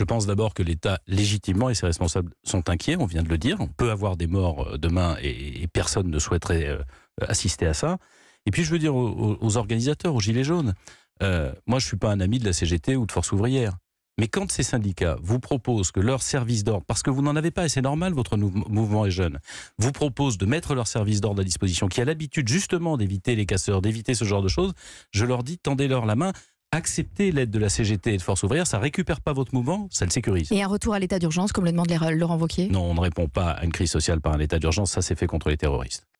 Je pense d'abord que l'État, légitimement, et ses responsables sont inquiets, on vient de le dire. On peut avoir des morts euh, demain et, personne ne souhaiterait euh, assister à ça. Et puis je veux dire aux, organisateurs, aux Gilets jaunes, euh, moi je ne suis pas un ami de la CGT ou de Force ouvrière. Mais quand ces syndicats vous proposent que leur service d'ordre, parce que vous n'en avez pas et c'est normal, votre mouvement est jeune, vous propose de mettre leur service d'ordre à disposition, qui a l'habitude justement d'éviter les casseurs, d'éviter ce genre de choses, je leur dis tendez-leur la main accepter l'aide de la CGT et de Force ouvrière, ça récupère pas votre mouvement, ça le sécurise. Et un retour à l'état d'urgence, comme le demande Laurent Wauquiez Non, on ne répond pas à une crise sociale par un état d'urgence, ça s'est fait contre les terroristes.